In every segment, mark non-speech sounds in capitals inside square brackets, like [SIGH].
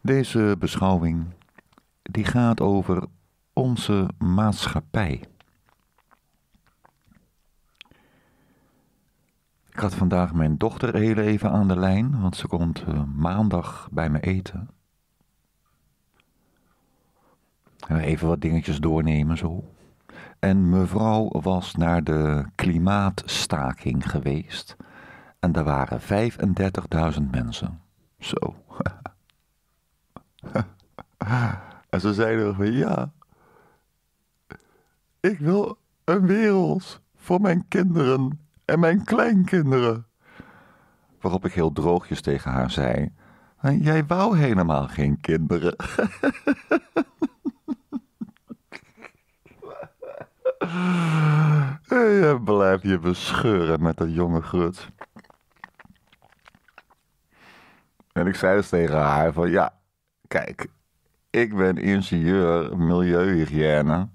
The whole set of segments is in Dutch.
Deze beschouwing die gaat over onze maatschappij. Ik had vandaag mijn dochter heel even aan de lijn, want ze komt eh, maandag bij me eten. Even wat dingetjes doornemen zo. En mevrouw was naar de klimaatstaking geweest. En daar waren 35.000 mensen. Zo. [LAUGHS] en ze zeiden van ja, ik wil een wereld voor mijn kinderen en mijn kleinkinderen. Waarop ik heel droogjes tegen haar zei: Jij wou helemaal geen kinderen. [LAUGHS] en je blijft je bescheuren met dat jonge grut. En ik zei dus tegen haar van, ja, kijk, ik ben ingenieur milieuhygiëne.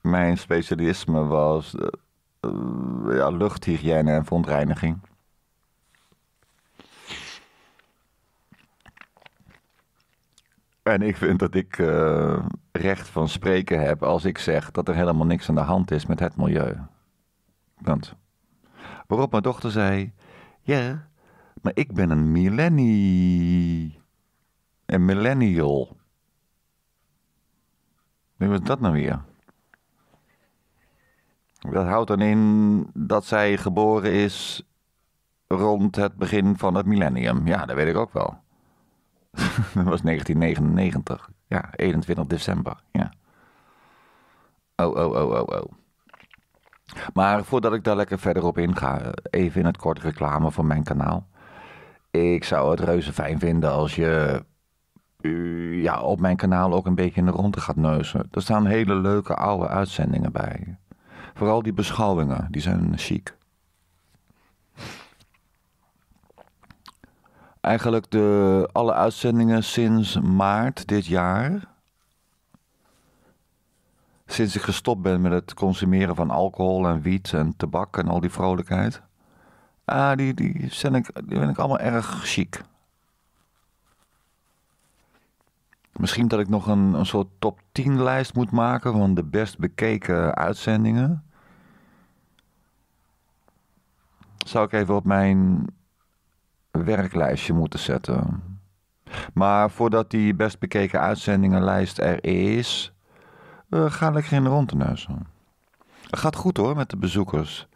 Mijn specialisme was eh, eh, ja, luchthygiëne en verontreiniging. En ik vind dat ik eh, recht van spreken heb als ik zeg dat er helemaal niks aan de hand is met het milieu. Want waarop mijn dochter zei: Ja, maar ik ben een millennie. Een millennial. Wie was dat nou weer? Dat houdt dan in dat zij geboren is rond het begin van het millennium. Ja, dat weet ik ook wel. [LAUGHS] dat was 1999. Ja, 21 december. Ja. Oh, oh, oh, oh, oh. Maar voordat ik daar lekker verder op inga, even in het kort reclame van mijn kanaal. Ik zou het reuze fijn vinden als je ja, op mijn kanaal ook een beetje in de ronde gaat neuzen. Er staan hele leuke oude uitzendingen bij. Vooral die beschouwingen, die zijn chic. Eigenlijk de, alle uitzendingen sinds maart dit jaar. Sinds ik gestopt ben met het consumeren van alcohol en wiet en tabak en al die vrolijkheid. Ah, die, die, zijn ik, die ben ik allemaal erg chic. Misschien dat ik nog een, een soort top 10 lijst moet maken van de best bekeken uitzendingen. Zou ik even op mijn werklijstje moeten zetten. Maar voordat die best bekeken uitzendingenlijst er is, eh, ga ik geen de Het gaat goed hoor met de bezoekers.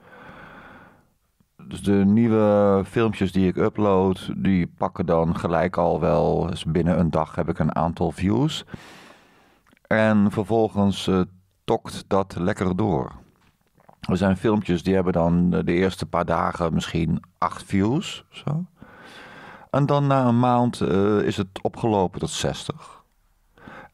Dus de nieuwe filmpjes die ik upload, die pakken dan gelijk al wel binnen een dag heb ik een aantal views. En vervolgens eh, tokt dat lekker door. Er zijn filmpjes die hebben dan eh, de eerste paar dagen misschien acht views. Zo. En dan na een maand eh, is het opgelopen tot 60.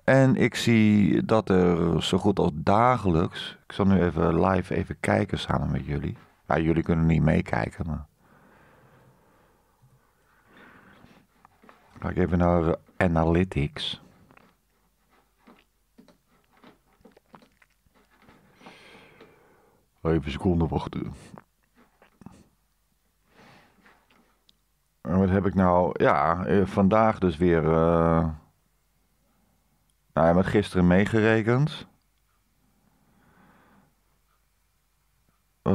En ik zie dat er zo goed als dagelijks. Ik zal nu even live even kijken samen met jullie. Nou, jullie kunnen niet meekijken, maar... Ga ik even naar Analytics. Even een seconde wachten. En wat heb ik nou? Ja, eh, vandaag dus weer... Uh... Nou, met gisteren meegerekend.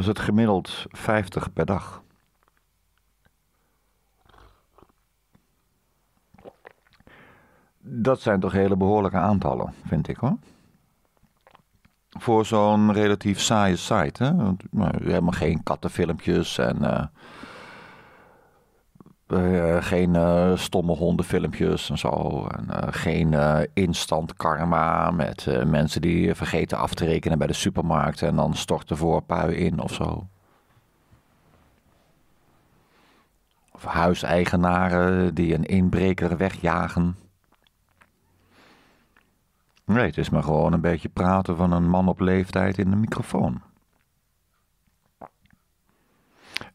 was het gemiddeld 50 per dag. Dat zijn toch hele behoorlijke aantallen, vind ik hoor. Voor zo'n relatief saaie site. Hè? Nou, helemaal geen kattenfilmpjes en eh, eh, geen eh, stomme hondenfilmpjes en zo. En, eh, geen instant karma met mensen die vergeten af te rekenen bij de supermarkt en dan stort de voorpui in of zo. Of huiseigenaren die een inbreker wegjagen. Nee, het is maar gewoon een beetje praten van een man op leeftijd in de microfoon.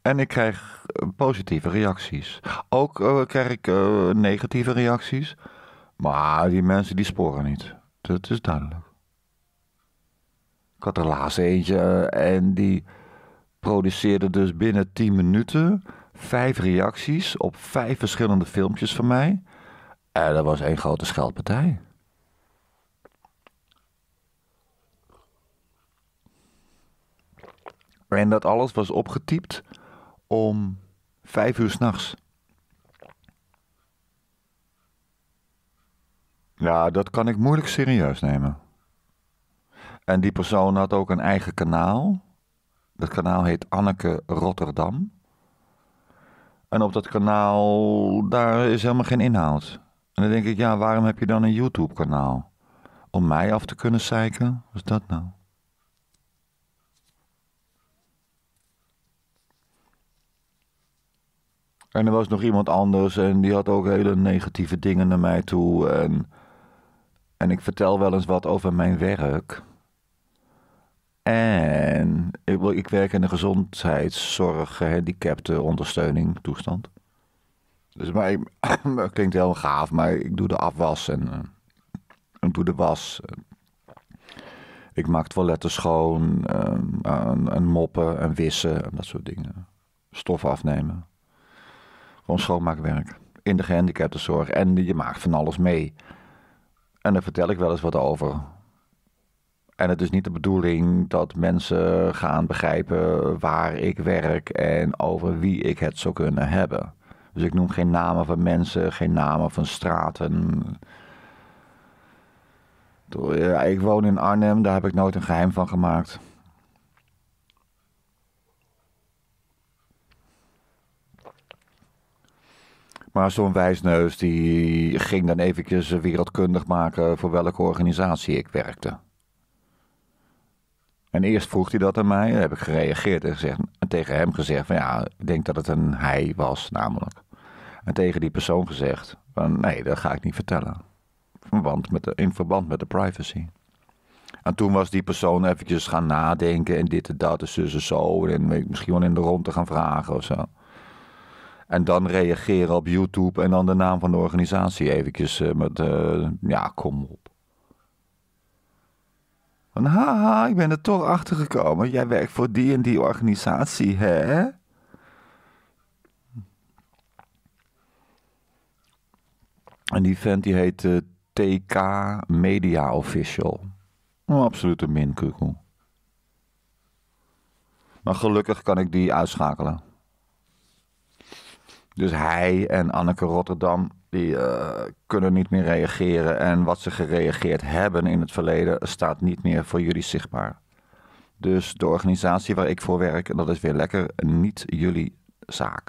En ik krijg eh, positieve reacties. Ook uh, krijg ik eh, negatieve reacties. Maar die mensen die sporen niet. Dat is duidelijk. Ik had er laatst eentje en die produceerde dus binnen 10 minuten vijf reacties op vijf verschillende filmpjes van mij. En dat was één grote scheldpartij. En dat alles was opgetypt om vijf uur s'nachts. Ja, dat kan ik moeilijk serieus nemen. En die persoon had ook een eigen kanaal. Dat kanaal heet Anneke Rotterdam. En op dat kanaal, daar is helemaal geen inhoud. En dan denk ik, ja, waarom heb je dan een YouTube-kanaal? Om mij af te kunnen zeiken? Wat is dat nou? En er was nog iemand anders en die had ook hele negatieve dingen naar mij toe. En, en ik vertel wel eens wat over mijn werk. En ik, ik werk in de gezondheidszorg, gehandicapte ondersteuning, toestand. Dus maar ik, [LAUGHS] klinkt heel gaaf, maar ik doe de afwas en ik eh, doe de was. Ik maak toiletten schoon en, eh, en moppen en wissen en dat soort dingen. Stof afnemen gewoon schoonmaakwerk. In de gehandicaptenzorg. En je maakt van alles mee. En daar vertel ik wel eens wat over. En het is niet de bedoeling dat mensen gaan begrijpen waar ik werk en over wie ik het zou kunnen hebben. Dus ik noem geen namen van mensen, geen namen van straten. Ik woon in Arnhem, daar heb ik nooit een geheim van gemaakt. Maar zo'n wijsneus die ging dan eventjes wereldkundig maken voor welke organisatie ik werkte. En eerst vroeg hij dat aan mij. En heb ik gereageerd en, gezegd, tegen hem gezegd: van ja, ik denk dat het een hij was, namelijk. En tegen die persoon gezegd: van nee, dat ga ik niet vertellen. Want met de, in verband met de privacy. En toen was die persoon eventjes gaan nadenken en dit en dat en zo en zo. En misschien wel in de rond te gaan vragen of zo. En dan reageren op YouTube en dan de naam van de organisatie eventjes eh, met, eh, ja, kom op. Van haha, ik ben er toch achter gekomen. Jij werkt voor die en die organisatie, hè? En die vent die heet eh, TK Media Official. Een absolute minkukkel. Maar gelukkig kan ik die uitschakelen. Dus hij en Anneke Rotterdam die, eh, kunnen niet meer reageren. En wat ze gereageerd hebben in het verleden staat niet meer voor jullie zichtbaar. Dus de organisatie waar ik voor werk, en dat is weer lekker, niet jullie zaak.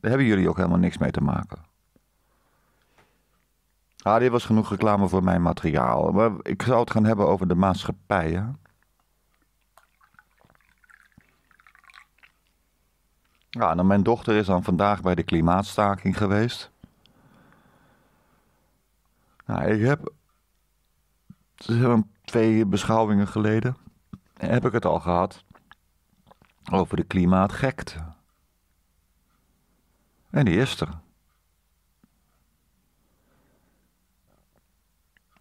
Daar hebben jullie ook helemaal niks mee te maken. Ah, dit was genoeg reclame voor mijn materiaal. Maar ik zou het gaan hebben over de maatschappijen. Ja, en nou, mijn dochter is dan vandaag bij de klimaatstaking geweest. Nou, ik heb twee beschouwingen geleden heb ik het al gehad over de klimaatgekte. En die is er.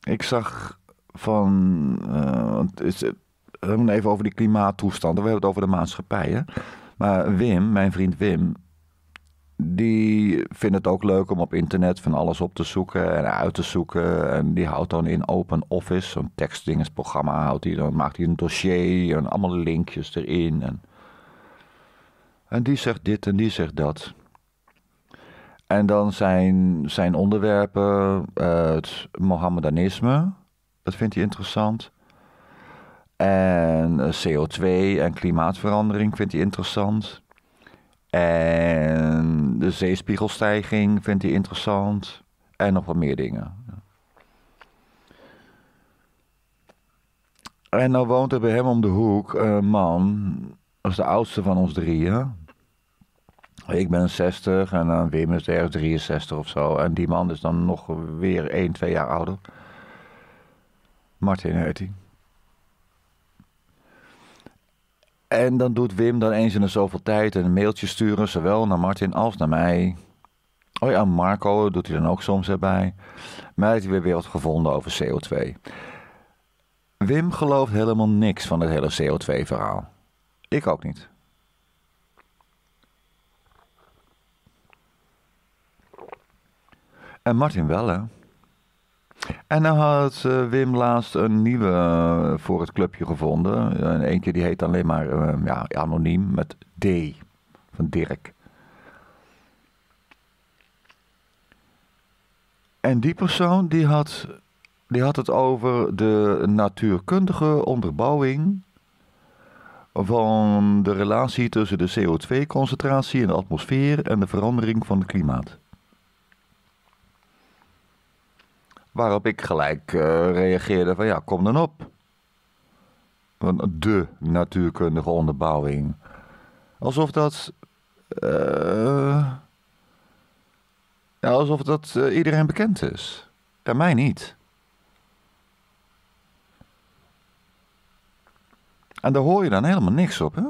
Ik zag van. Uh, het eh, even over die klimaattoestanden. We hebben het over de maatschappij. Hè? Maar Wim, mijn vriend Wim, die vindt het ook leuk om op internet van alles op te zoeken en uit te zoeken. En die houdt dan in Open Office, zo'n tekstdingensprogramma, houdt hij dan, maakt hij een dossier en allemaal linkjes erin. En, en die zegt dit en die zegt dat. En dan zijn, zijn onderwerpen eh, het Mohammedanisme, dat vindt hij interessant. En eh, CO2 en klimaatverandering vindt hij interessant. En de zeespiegelstijging vindt hij interessant. En nog wat meer dingen. En nou woont er bij hem om de hoek een man. Dat is de oudste van ons drieën. Ik ben 60 en dan eh, Wim is ergens 63 of zo. En die man is dan nog weer 1, 2 jaar ouder. Martin heet En dan doet Wim dan eens in de zoveel tijd een mailtje sturen, zowel naar Martin als naar mij. Oh ja, Marco doet hij dan ook soms erbij. Mij heeft hij weer wat gevonden over CO2. Wim gelooft helemaal niks van het hele CO2-verhaal. Ik ook niet. En Martin wel, hè? En dan nou had eh, Wim laatst een nieuwe eh, voor het clubje gevonden. En eh, eentje die heet alleen maar ja, anoniem met D van Dirk. En die persoon die had, die had het over de natuurkundige onderbouwing van de relatie tussen de CO2-concentratie in de atmosfeer en de verandering van het klimaat. Waarop ik gelijk eh, reageerde van ja, kom dan op. De natuurkundige onderbouwing. Alsof dat... Eh, ja, alsof dat eh, iedereen bekend is. En mij niet. En daar hoor je dan helemaal niks op, hè?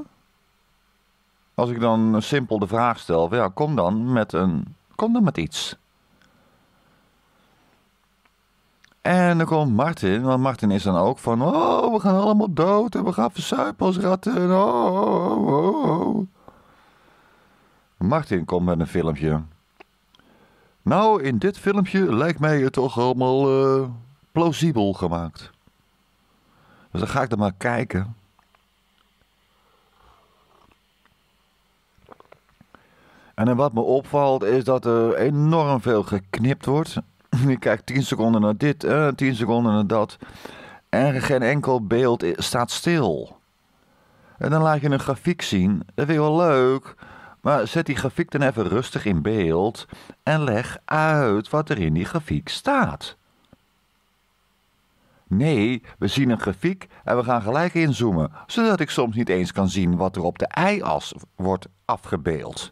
Als ik dan simpel de vraag stel, ja, kom dan met een... Kom dan met iets. En dan komt Martin, want Martin is dan ook van... Oh, we gaan allemaal dood en we gaan verzuipen als ratten. Oh, oh, oh, oh. Martin komt met een filmpje. Nou, in dit filmpje lijkt mij het toch allemaal eh, plausibel gemaakt. Dus dan ga ik er maar kijken. En wat me opvalt is dat er enorm veel geknipt wordt je kijkt 10 seconden naar dit eh, en 10 seconden naar dat. En geen enkel beeld staat stil. En dan laat je een grafiek zien. Dat vind je wel leuk. Maar zet die grafiek dan even rustig in beeld en leg uit wat er in die grafiek staat. Nee, we zien een grafiek en we gaan gelijk inzoomen, zodat ik soms niet eens kan zien wat er op de y-as wordt afgebeeld.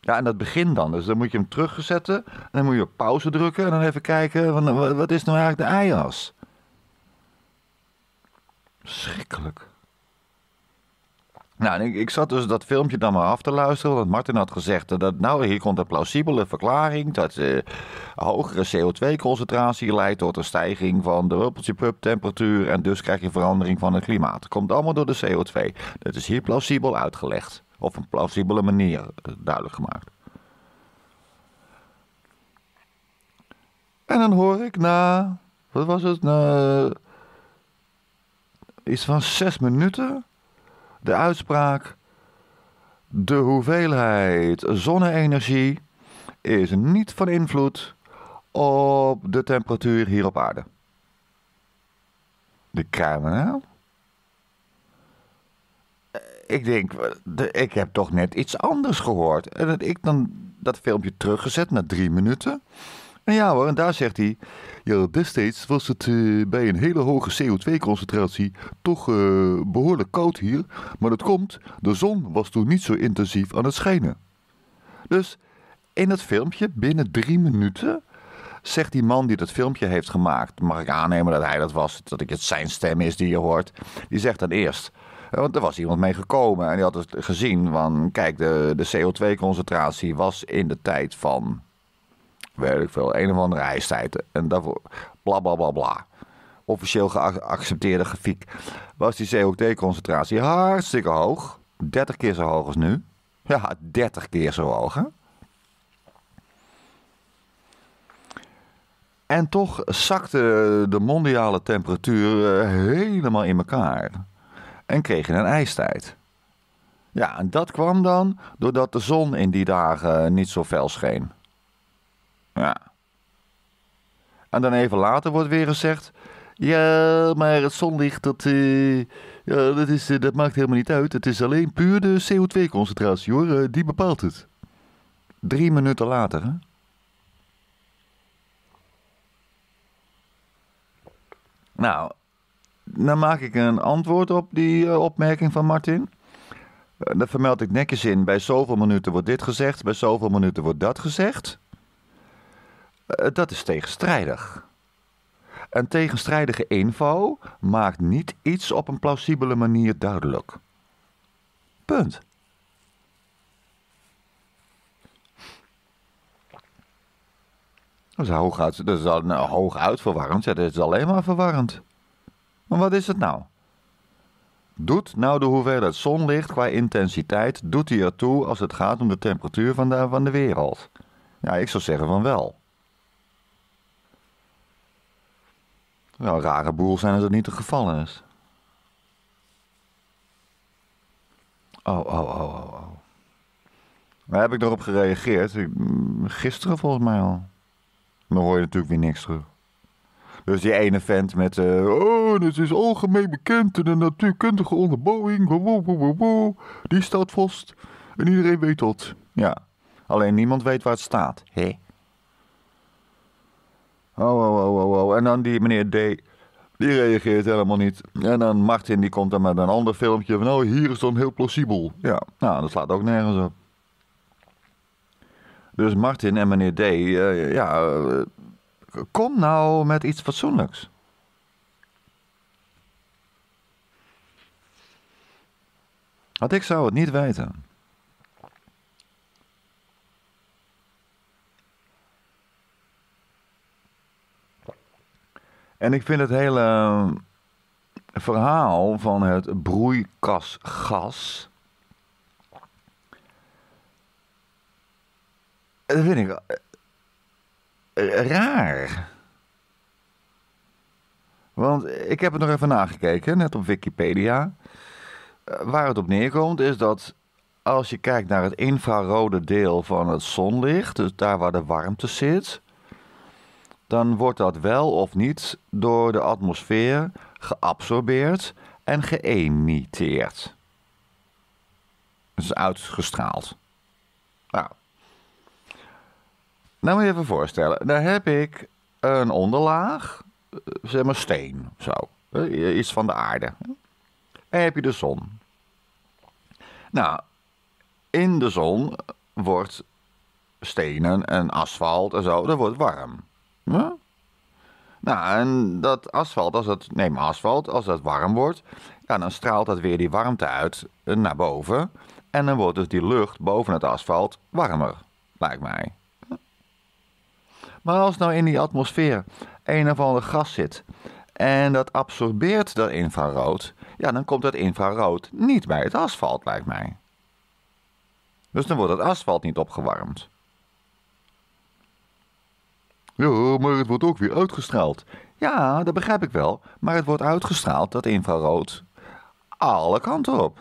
Ja, en dat begint dan. Dus dan moet je hem terugzetten. En dan moet je op pauze drukken. En dan even kijken, wat is nou eigenlijk de ijas? Schrikkelijk. Nou, ik, ik, zat dus dat filmpje dan maar af te luisteren. Want Martin had gezegd dat, nou, hier komt een plausibele verklaring. Dat eh, hogere CO2-concentratie leidt tot een stijging van de ruppeltje, pup temperatuur En dus krijg je verandering van het klimaat. Dat komt allemaal door de CO2. Dat is hier plausibel uitgelegd op een plausibele manier eh, duidelijk gemaakt. En dan hoor ik na, wat was het, na eh, iets van zes minuten de uitspraak: De hoeveelheid zonne-energie is niet van invloed op de temperatuur hier op aarde. De krijgen ik denk, eh, ik heb toch net iets anders gehoord. En dat ik dan dat filmpje teruggezet na drie minuten. En ja hoor, en daar zegt hij... Ja, destijds was het eh, bij een hele hoge CO2-concentratie toch eh, behoorlijk koud hier. Maar dat komt, de zon was toen niet zo intensief aan het schijnen. Dus in dat filmpje, binnen drie minuten... Zegt die man die dat filmpje heeft gemaakt, mag ik aannemen dat hij dat was, dat het zijn stem is die je hoort. Die zegt dan eerst: eh, want er was iemand mee gekomen en die had het gezien. Want kijk, de, de CO2-concentratie was in de tijd van, weet ik veel, een of andere ijstijd. En daarvoor bla bla bla Officieel geaccepteerde grafiek was die CO2-concentratie hartstikke hoog. 30 keer zo hoog als nu. Ja, 30 keer zo hoog. En toch zakte de mondiale temperatuur eh, helemaal in elkaar en kregen een ijstijd. Ja, en dat kwam dan doordat de zon in die dagen niet zo fel scheen. Ja. En dan even later wordt weer gezegd: Ja, maar het zonlicht, dat, uh, ja, dat, is, eh, dat maakt helemaal niet uit. Het is alleen puur de CO2-concentratie hoor, eh, die bepaalt het. Drie minuten later, hè? Nou, dan nou maak ik een antwoord op die eh, opmerking van Martin. Uh, dan vermeld ik netjes in, bij zoveel minuten wordt dit gezegd, bij zoveel minuten wordt dat gezegd. Eh, dat is tegenstrijdig. Een tegenstrijdige info maakt niet iets op een plausibele manier duidelijk. Punt. Dat is hooguit, dat is al, nou, hooguit verwarrend. dat is alleen maar verwarrend. Maar wat is het nou? Doet nou de hoeveelheid zonlicht qua intensiteit, doet die ertoe als het gaat om de temperatuur van de, van de wereld? Ja, ik zou zeggen van wel. Wel, een rare boel zijn als het niet het geval is. Oh, oh, oh, oh, oh. Waar heb ik erop gereageerd? Gisteren volgens mij al. Dan hoor je natuurlijk weer niks terug. Dus die ene vent met, uh, oh, het is algemeen bekend en de natuurkundige onderbouwing, die staat vast. En iedereen weet dat. Ja, alleen niemand weet waar het staat. Hé? Oh, oh, oh, oh, oh. En dan die meneer D, die reageert helemaal niet. En dan Martin, die komt dan met een ander filmpje van, oh, hier is dan heel plausibel. Ja, nou, dat slaat ook nergens op. Dus Martin en meneer D, eh, ja, eh, kom nou met iets fatsoenlijks. Want ik zou het niet weten. En ik vind het hele eh, verhaal van het broeikasgas. Eh, dat vind ik eh, eh, raar. Want ik heb het nog even nagekeken, net op Wikipedia. Eh, waar het op neerkomt is dat als je kijkt naar het infrarode deel van het zonlicht, dus daar waar de warmte zit, dan wordt dat wel of niet door de atmosfeer geabsorbeerd en geëmitteerd. Dus uitgestraald. Nou, moet je even voorstellen. Daar heb ik een onderlaag, zeg maar steen, zo. Eh, iets van de aarde. En heb je de zon. Nou, in de zon wordt stenen en asfalt en zo, dat wordt warm. Nou, en dat asfalt, als dat, neem asfalt, als dat warm wordt, ja, dan straalt dat weer die warmte uit eh, naar boven. En dan wordt dus die lucht boven het asfalt warmer, lijkt mij. Maar als nou in die atmosfeer een of ander gas zit en dat absorbeert dat infrarood, ja, dan komt dat infrarood niet bij het asfalt, lijkt mij. Dus dan wordt het asfalt niet opgewarmd. Ja, maar het wordt ook weer uitgestraald. Ja, dat begrijp ik wel, maar het wordt uitgestraald, dat infrarood, alle kanten op.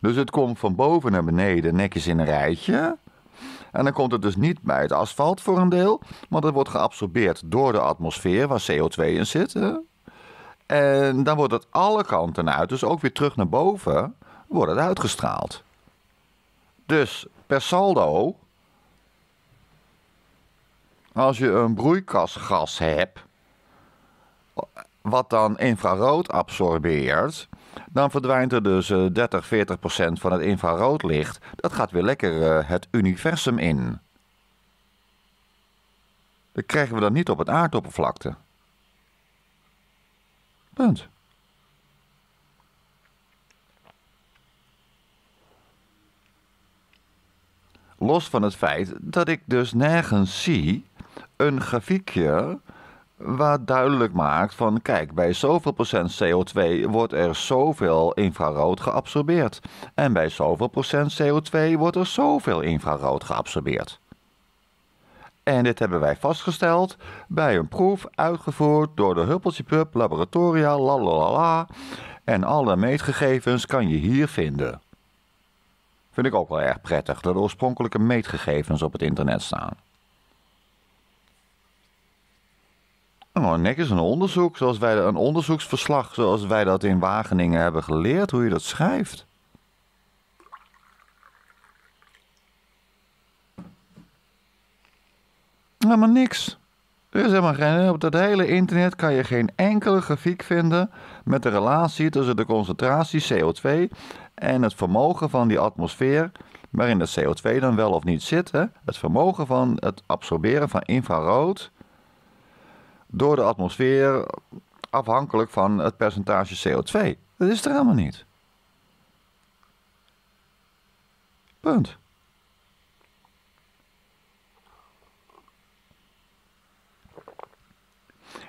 Dus het komt van boven naar beneden, netjes in een rijtje. En dan komt het dus niet bij het asfalt voor een deel, want het wordt geabsorbeerd door de atmosfeer waar CO2 in zit. En dan wordt het alle kanten uit, dus ook weer terug naar boven, wordt het uitgestraald. Dus per saldo, als je een broeikasgas hebt, wat dan infrarood absorbeert, dan verdwijnt er dus 30, eh, 40 procent van het infraroodlicht. Dat gaat weer lekker eh, het universum in. Dat krijgen we dan niet op het aardoppervlakte. Punt. Los van het feit dat ik dus nergens zie een grafiekje wat duidelijk maakt van kijk, bij zoveel procent CO2 wordt er zoveel infrarood geabsorbeerd. En bij zoveel procent CO2 wordt er zoveel infrarood geabsorbeerd. En dit hebben wij vastgesteld bij een proef uitgevoerd door de Pub Laboratoria lalalala. En alle meetgegevens kan je hier vinden. Vind ik ook wel erg prettig dat de oorspronkelijke meetgegevens op het internet staan. Nou, oh, NEC is een onderzoek, zoals wij, een onderzoeksverslag zoals wij dat in Wageningen hebben geleerd, hoe je dat schrijft. Helemaal niks. Er is helemaal geen, op dat hele internet kan je geen enkele grafiek vinden met de relatie tussen de concentratie CO2 en het vermogen van die atmosfeer, waarin de CO2 dan wel of niet zit, hè? het vermogen van het absorberen van infrarood door de atmosfeer afhankelijk van het percentage CO2. Dat is er helemaal niet. Punt.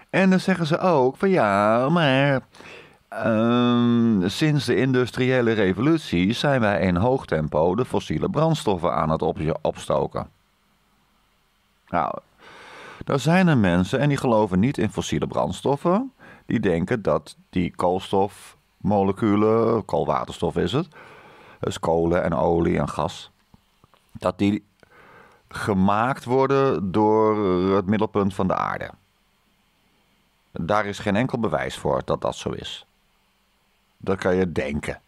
En dan zeggen ze ook van ja, maar ehm, sinds de industriële revolutie zijn wij in hoog tempo de fossiele brandstoffen aan het opstoken. Nou, er zijn er mensen en die geloven niet in fossiele brandstoffen. Die denken dat die koolstofmoleculen, koolwaterstof is het, dus kolen en olie en gas, dat die gemaakt worden door het middelpunt van de aarde. Daar is geen enkel bewijs voor dat dat zo is. Dat kan je denken.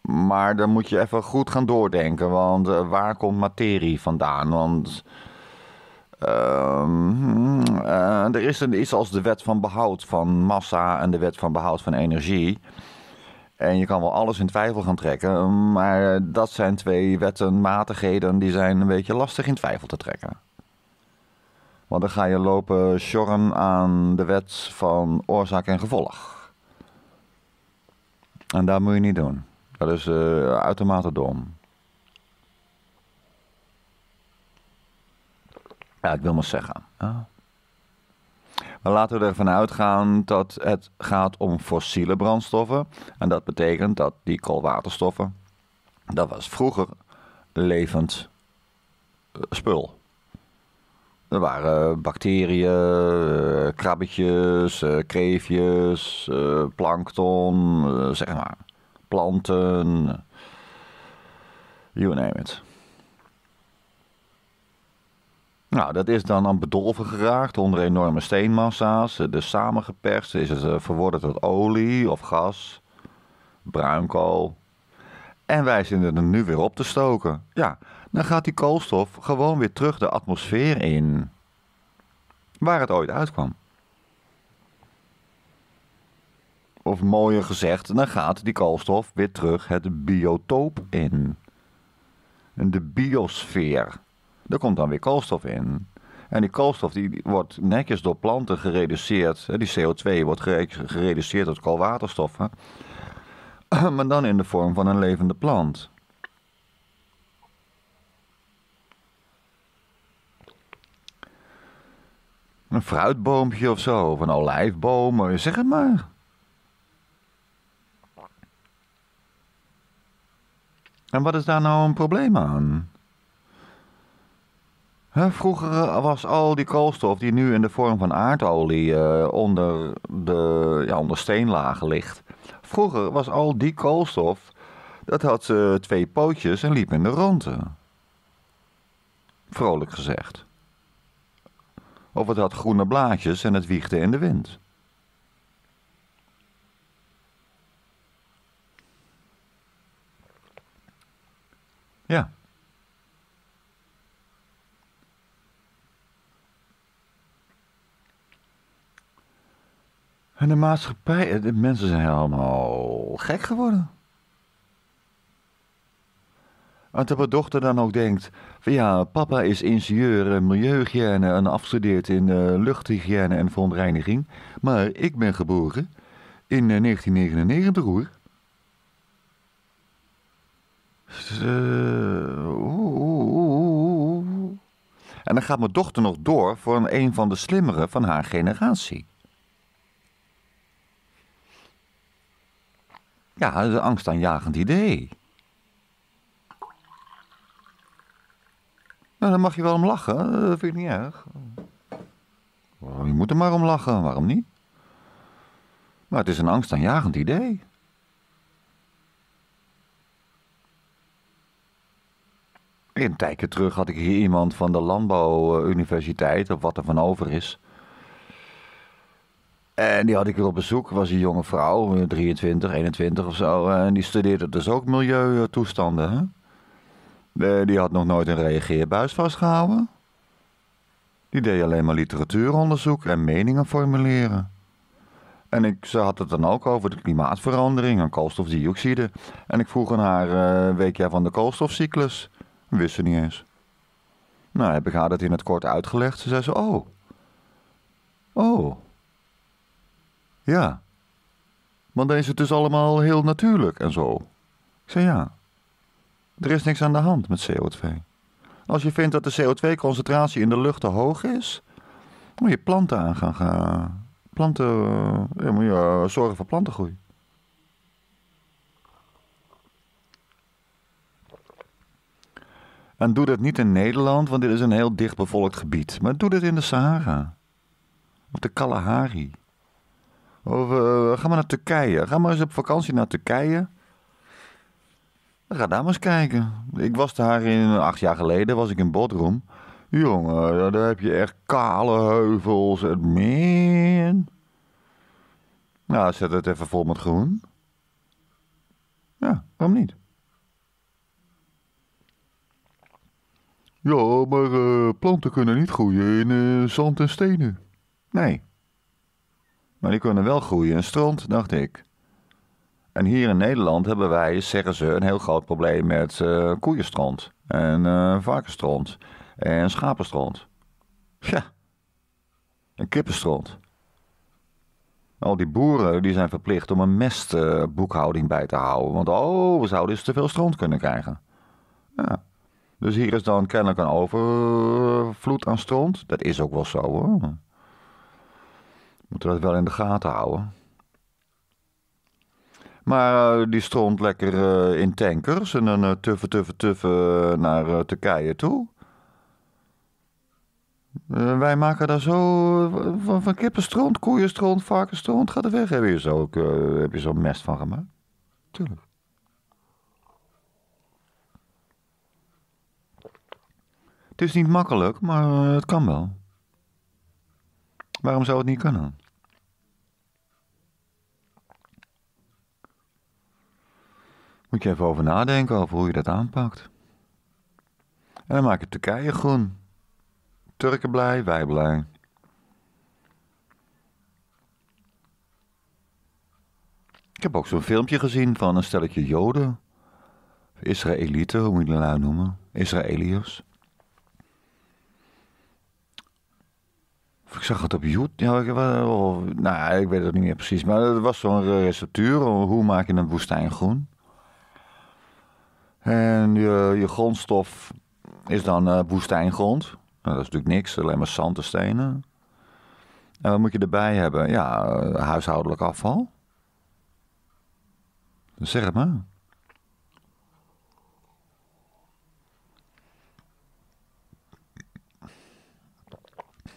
Maar dan moet je even goed gaan doordenken, want eh, waar komt materie vandaan? Want Ehm, eh, er is een, iets als de wet van behoud van massa en de wet van behoud van energie. En je kan wel alles in twijfel gaan trekken, maar dat zijn twee wetten, matigheden, die zijn een beetje lastig in twijfel te trekken. Want dan ga je lopen sjorren aan de wet van oorzaak en gevolg. En dat moet je niet doen. Dat is uh, uitermate dom. Ja, ik wil maar zeggen. Ah. Maar laten we ervan uitgaan dat het gaat om fossiele brandstoffen. En dat betekent dat die koolwaterstoffen, dat was vroeger levend eh, spul. Er waren bacteriën, eh, krabbetjes, eh, kreefjes, plankton, zeg maar. Planten, you name it. Nou, dat is dan aan bedolven geraakt onder enorme steenmassa's. Eh, dus samengeperst is het eh, verworden tot olie of gas, bruinkool. En wij zitten er nu weer op te stoken. Ja, dan gaat die koolstof gewoon weer terug de atmosfeer in. Waar het ooit uitkwam. Of mooier gezegd, dan gaat die koolstof weer terug het biotoop in. De biosfeer. Er komt dan weer koolstof in. En die koolstof die wordt netjes door planten gereduceerd. Die CO2 wordt gereduceerd tot koolwaterstoffen. [CLEARS THROAT] Maar dan in de vorm van een levende plant. Een fruitboompje of zo, of een olijfboom, eh, zeg het maar. En wat is daar nou een probleem aan? Vroeger eh, was al die koolstof die nu in de vorm van aardolie eh, onder, de, ja, onder steenlagen ligt. Vroeger was al die koolstof, dat had eh, twee pootjes en liep in de ronde. Vrolijk gezegd. Of het had groene blaadjes en het wiegde in de wind. Ja. En de maatschappij, eh, de mensen zijn helemaal gek geworden. Want dat mijn dochter dan ook denkt: van ja, papa is ingenieur milieuhygiëne en afgestudeerd in uh, luchthygiëne en verontreiniging. Maar ik ben geboren in 1999 eh, hoor. Dus, en dan gaat mijn dochter nog door voor een, een van de slimmere van haar generatie. Ja, dat is een angstaanjagend idee. Nou, dan mag je wel om lachen, dat vind ik niet erg. Oh, je moet er maar om lachen, waarom niet? Maar het is een angstaanjagend idee. Een tijdje terug had ik hier iemand van de landbouwuniversiteit, of wat er van over is. En die had ik weer op bezoek. Was een jonge vrouw, 23, eh, 21 of zo. Eh, en die studeerde dus ook milieutoestanden. Hè? Eh, die had nog nooit een reageerbuis vastgehouden. Die deed alleen maar literatuuronderzoek en meningen formuleren. En ik, ze had het dan ook over de klimaatverandering en koolstofdioxide. En ik vroeg aan haar, uh, weet jij van de koolstofcyclus? Wist ze niet eens. Nou, heb ik haar dat in het kort uitgelegd. Ze zei zo. oh. Oh. Ja. Want dan is het dus allemaal heel natuurlijk en zo. Ik zei ja. Er is niks aan de hand met CO2. Als je vindt dat de CO2-concentratie in de lucht te hoog is, moet je planten aan gaan. gaan. Planten, eh, ja, moet je eh, zorgen voor plantengroei. En doe dat niet in Nederland, want dit is een heel dichtbevolkt gebied. Maar doe dit in de Sahara. Of de Kalahari. Of, uh, ga maar naar Turkije. Ga maar eens op vakantie naar Turkije. Ga daar maar eens kijken. Ik was daar in, acht jaar geleden, was ik in Bodrum. Jongen, daar heb je echt kale heuvels en min. Nou, zet het even vol met groen. Ja, waarom niet? Ja, maar eh, planten kunnen niet groeien in eh, zand en stenen. Nee. Maar die kunnen wel groeien in stront, dacht ik. En hier in Nederland hebben wij, zeggen ze, een heel groot probleem met uh, koeienstront. En uh, varkensstront. En schapenstront. Ja. En kippenstront. Al die boeren die zijn verplicht om een mestboekhouding bij te houden. Want oh, we zouden eens te veel stront kunnen krijgen. Ja. Dus hier is dan kennelijk een overvloed aan stront. Dat is ook wel zo hoor moeten we dat wel in de gaten houden. Maar eh, die stront lekker eh, in tankers en dan uh, eh, tuffen, tuffen, naar Turkije toe. wij maken daar zo van, van kippenstront, koeienstront, varkenstront. gaat er weg, heb je zo, heb zo mest van gemaakt. Tuurlijk. Het is niet makkelijk, maar het kan wel. Waarom zou het niet kunnen? Moet je even over nadenken over hoe je dat aanpakt. En dan maak je Turkije groen. Turken blij, wij blij. Ik heb ook zo'n filmpje gezien van een stelletje Joden. Israëlieten, hoe moet je dat nou noemen? Israëliërs. ik zag het op YouTube. nou, ik weet het niet meer precies. Maar het was zo'n receptuur. Hoe maak je een woestijn groen? En je, je grondstof is dan eh, woestijngrond. Nou, dat is natuurlijk niks, alleen maar zand en stenen. En wat moet je erbij hebben? Ja, eh, huishoudelijk afval. Zeg het maar.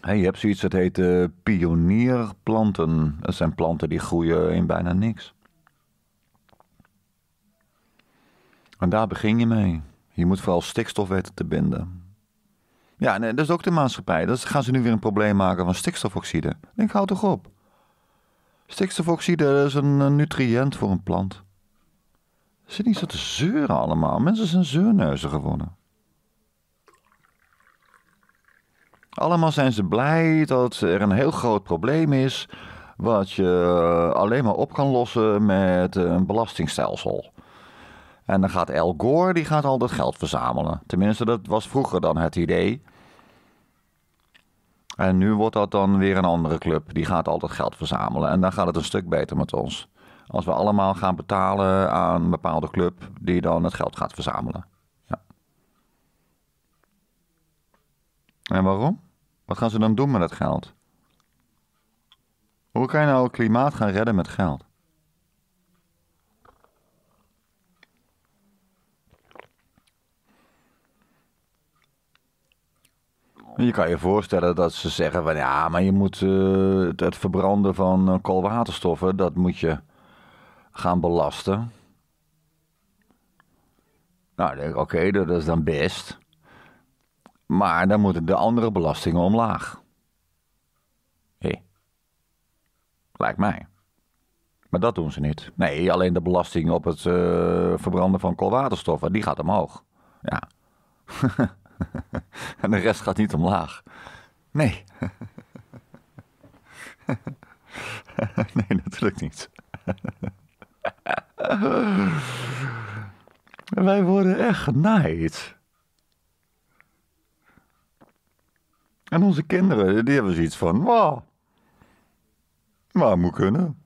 Hey, je hebt zoiets dat heet eh, pionierplanten. Dat zijn planten die groeien in bijna niks. En daar begin je mee. Je moet vooral stikstof weten te binden. Ja, nee, dat is ook de maatschappij. Dat gaan ze nu weer een probleem maken van stikstofoxide. Denk, hou toch op. Stikstofoxide is een, nutriënt voor een plant. Zit niet zo te zeuren allemaal. Mensen zijn zeurneuzen geworden. Allemaal zijn ze blij dat er een heel groot probleem is. Wat je eh, alleen maar op kan lossen met een belastingstelsel. En dan gaat El Gore die gaat al dat geld verzamelen. Tenminste, dat was vroeger dan het idee. En nu wordt dat dan weer een andere club. Die gaat al dat geld verzamelen. En dan gaat het een stuk beter met ons. Als we allemaal gaan betalen aan een bepaalde club die dan het geld gaat verzamelen. Ja. En waarom? Wat gaan ze dan doen met dat geld? Hoe kan je nou het klimaat gaan redden met geld? Je kan je voorstellen dat ze zeggen van ja, maar je moet eh, het verbranden van eh, koolwaterstoffen, dat moet je gaan belasten. Nou, ik oké, dat is dan best. Maar dan moeten de andere belastingen omlaag. Hé. Lijkt mij. Maar dat doen ze niet. Nee, alleen de belasting op het eh, verbranden van koolwaterstoffen, die gaat omhoog. Ja. [LAUGHS] en de rest gaat niet omlaag. Nee. [LAUGHS] nee, natuurlijk niet. [LAUGHS] Wij worden echt genaaid. En onze kinderen, die hebben zoiets van, wauw, maar moet kunnen.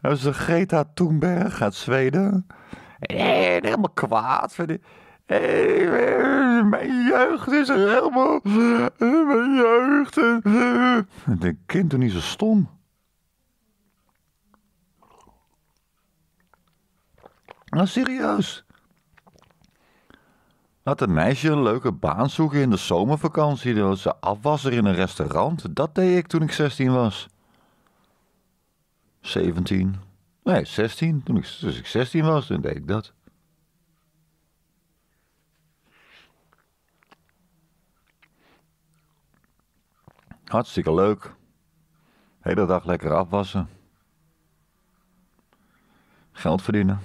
Hebben ze Greta Thunberg uit Zweden. Hé, helemaal kwaad. Vind mijn jeugd is er helemaal. Mijn jeugd. En denk, kind, doe niet zo stom. Nou, serieus. Laat een meisje een leuke baan zoeken in de zomervakantie. Dat ze afwasser in een restaurant. Dat deed ik toen ik 16 was. 17. Nee, 16. Toen ik, dus ik 16 was, toen deed ik dat. Hartstikke leuk. Hele dag lekker afwassen. Geld verdienen.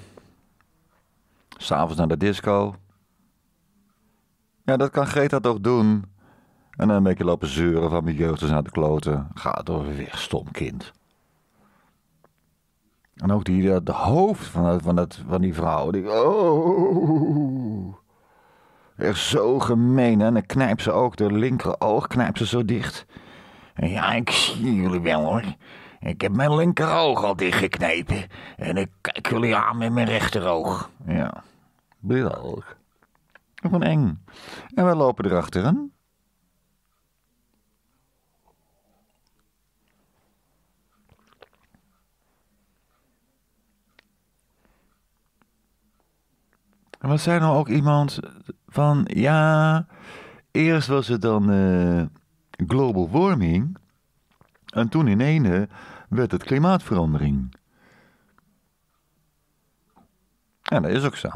S'avonds naar de disco. Ja, dat kan Greta toch doen? En dan een beetje lopen zeuren van mijn jeugd is naar de kloten. Ga door weer, stom kind. En ook die, eh, de, hoofd van, dat, van, dat, van die vrouw. Die, oh, echt zo gemeen. En dan knijpt ze ook de linker oog, knijpt ze zo dicht. En ja, ik zie jullie wel hoor. Ik heb mijn linkeroog al dichtgeknepen. En ik kijk jullie aan met mijn rechteroog. Ja, bedankt van eng. En we lopen erachteraan. En wat zei nou ook iemand van, ja, eerst was het dan eh, global warming. En toen in ene werd het klimaatverandering. En dat is ook zo.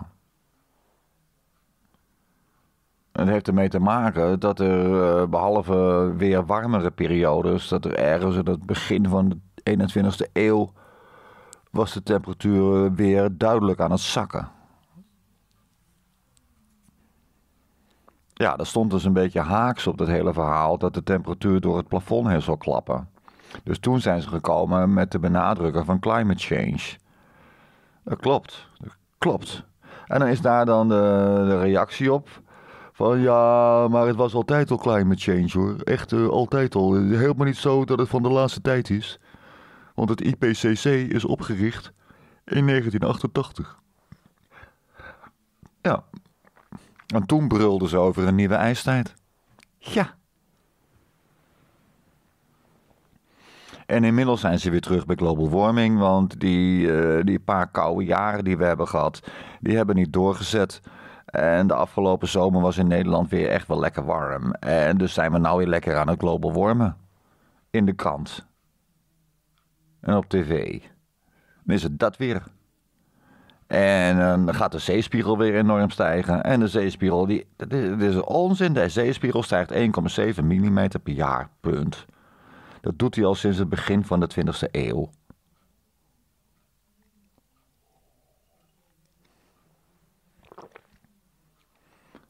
Het heeft ermee te maken dat er eh, behalve weer warmere periodes, dat er ergens in het begin van de 21ste eeuw was de temperatuur weer duidelijk aan het zakken. Ja, daar stond dus een beetje haaks op dat hele verhaal dat de temperatuur door het plafond heen zou klappen. Dus toen zijn ze gekomen met de benadrukken van climate change. Dat klopt, dat klopt. En dan is daar dan de, de reactie op. Van ja, maar het was altijd al climate change hoor. Echt eh, altijd al. Helemaal niet zo dat het van de laatste tijd is. Want het IPCC is opgericht in 1988. Ja. En toen brulden ze over een nieuwe ijstijd. Ja. En inmiddels zijn ze weer terug bij global warming, want die, eh, die paar koude jaren die we hebben gehad, die hebben niet doorgezet. En de afgelopen zomer was in Nederland weer echt wel lekker warm. En dus zijn we nou weer lekker aan het global warmen. In de krant. En op tv. Dan is het dat weer. En eh, dan gaat de zeespiegel weer enorm stijgen. En de zeespiegel, die, dat is, dat onzin. De zeespiegel stijgt 1,7 mm per jaar, punt. Dat doet hij al sinds het begin van de 20e eeuw.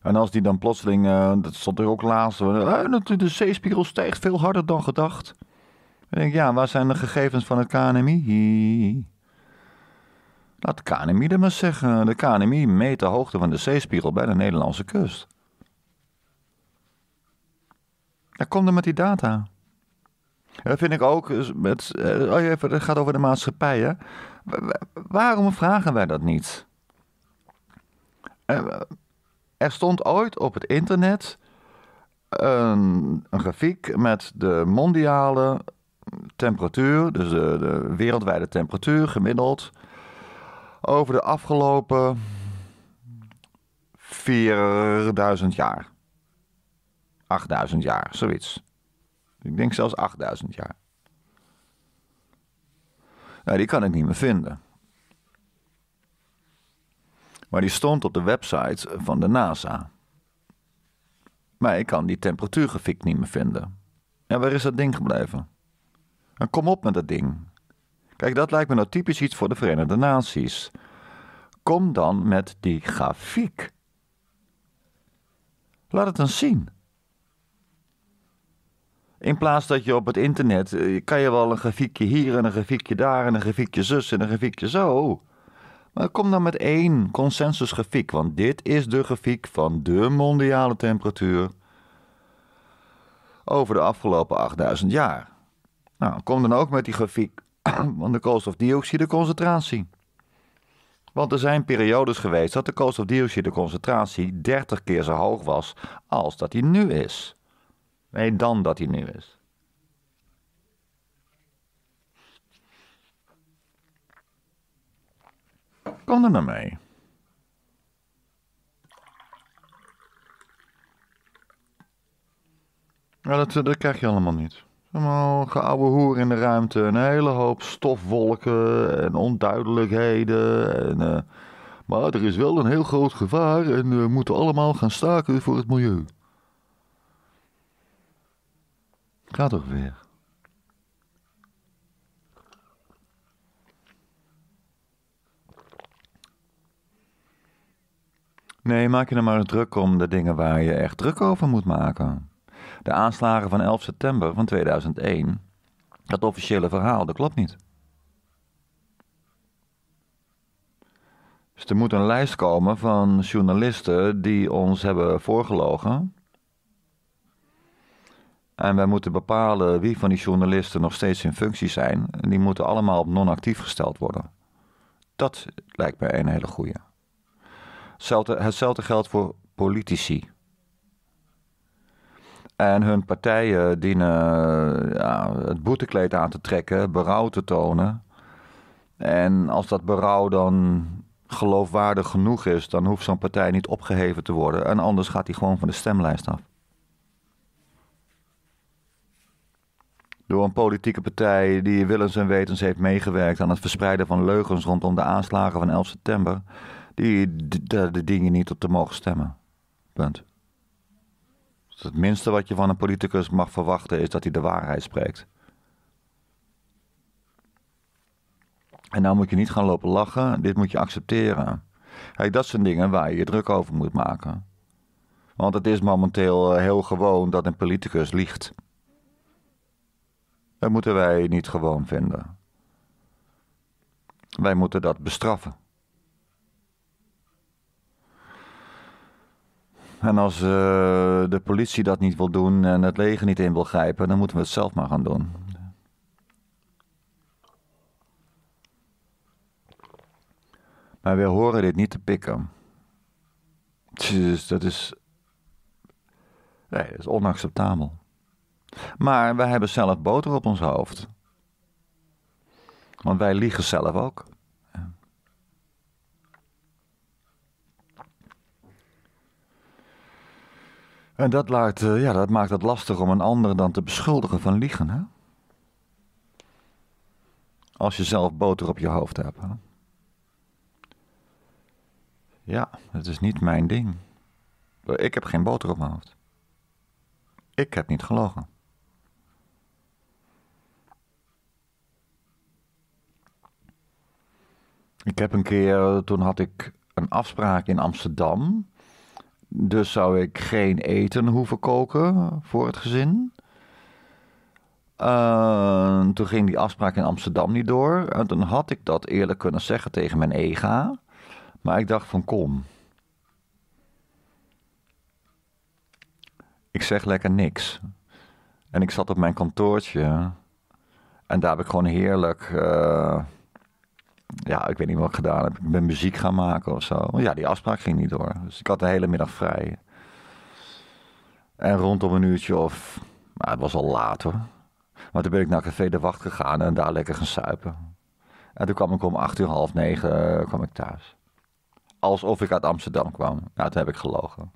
En als die dan plotseling, eh, dat stond er ook laatst, uh, de zeespiegel stijgt veel harder dan gedacht. Dan denk ik, ja, waar zijn de gegevens van het KNMI? Laat de KNMI dat maar zeggen. De KNMI meet de hoogte van de zeespiegel bij de Nederlandse kust. Ja, kom met die data. Dat vind ik ook, met, oh, even, het gaat over de maatschappij. Hè? Waarom vragen wij dat niet? Uh, er stond ooit op het internet een, een grafiek met de mondiale temperatuur, dus de, wereldwijde temperatuur gemiddeld, over de afgelopen 4000 jaar. 8000 jaar, zoiets. Ik denk zelfs 8000 jaar. die kan ik niet meer vinden. Maar die stond op de website van de NASA. Maar ik kan die temperatuurgrafiek niet meer vinden. En waar is dat ding gebleven? En kom op met dat ding. Kijk, dat lijkt me nou typisch iets voor de Verenigde Naties. Kom dan met die grafiek. Laat het dan zien. In plaats dat je op het internet eh, kan je wel een grafiekje hier en een grafiekje daar en een grafiekje zus en een grafiekje zo. Kom dan met één consensusgrafiek, want dit is de grafiek van de mondiale temperatuur over de afgelopen 8000 jaar. Nou, kom dan ook met die grafiek [CLEARS THROAT] van de koolstofdioxideconcentratie. Want er zijn periodes geweest dat de koolstofdioxideconcentratie 30 keer zo hoog was als dat die nu is. Nee, dan dat die nu is. kan er naar mij? Ja, dat, dat krijg je allemaal niet. Allemaal geouwe hoer in de ruimte. Een hele hoop stofwolken en onduidelijkheden. En, eh, maar er is wel een heel groot gevaar en we moeten allemaal gaan staken voor het milieu. Ga toch weer. Nee, maak je er maar druk om de dingen waar je echt druk over moet maken. De aanslagen van 11 september van 2001, dat officiële verhaal, dat klopt niet. Dus er moet een lijst komen van journalisten die ons hebben voorgelogen. En wij moeten bepalen wie van die journalisten nog steeds in functie zijn. En die moeten allemaal op non-actief gesteld worden. Dat lijkt mij een hele goede. Hetzelfde, geldt voor politici. En hun partijen dienen eh, ja, het boetekleed aan te trekken, berouw te tonen. En als dat berouw dan geloofwaardig genoeg is, dan hoeft zo'n partij niet opgeheven te worden. En anders gaat hij gewoon van de stemlijst af. Door een politieke partij die willens en wetens heeft meegewerkt aan het verspreiden van leugens rondom de aanslagen van 11 september, die, de, de dingen niet op te mogen stemmen. Punt. Dus het minste wat je van een politicus mag verwachten is dat hij de waarheid spreekt. En nou moet je niet gaan lopen lachen, dit moet je accepteren. Hey, dat zijn dingen waar je je druk over moet maken. Want het is momenteel eh, heel gewoon dat een politicus liegt. Dat moeten wij niet gewoon vinden. Wij moeten dat bestraffen. En als eh, de politie dat niet wil doen en het leger niet in wil grijpen, dan moeten we het zelf maar gaan doen. Maar we horen dit niet te pikken. Dus dat is. Nee, dat is onacceptabel. Maar wij hebben zelf boter op ons hoofd. Want wij liegen zelf ook. En dat, laat, eh, ja, dat maakt het lastig om een ander dan te beschuldigen van liegen, hè? Als je zelf boter op je hoofd hebt. Hè? Ja, het is niet mijn ding. Ik heb geen boter op mijn hoofd. Ik heb niet gelogen. Ik heb een keer, toen had ik een afspraak in Amsterdam. Dus zou ik geen eten hoeven koken voor het gezin. Ehm, toen ging die afspraak in Amsterdam niet door. En toen had ik dat eerlijk kunnen zeggen tegen mijn ega. Maar ik dacht van kom. Ik zeg lekker niks. En ik zat op mijn kantoortje. En daar heb ik gewoon heerlijk... Eh, ja, ik weet niet wat ik gedaan heb. Ik ben muziek gaan maken of zo. Maar ja, die afspraak ging niet door. Dus ik had de hele middag vrij. En rondom een uurtje of... maar nou, het was al laat hoor. Maar toen ben ik naar Café de Wacht gegaan en daar lekker gaan suipen. En toen kwam ik om acht uur, half negen eh, kwam ik thuis. Alsof ik uit Amsterdam kwam. Nou, toen heb ik gelogen.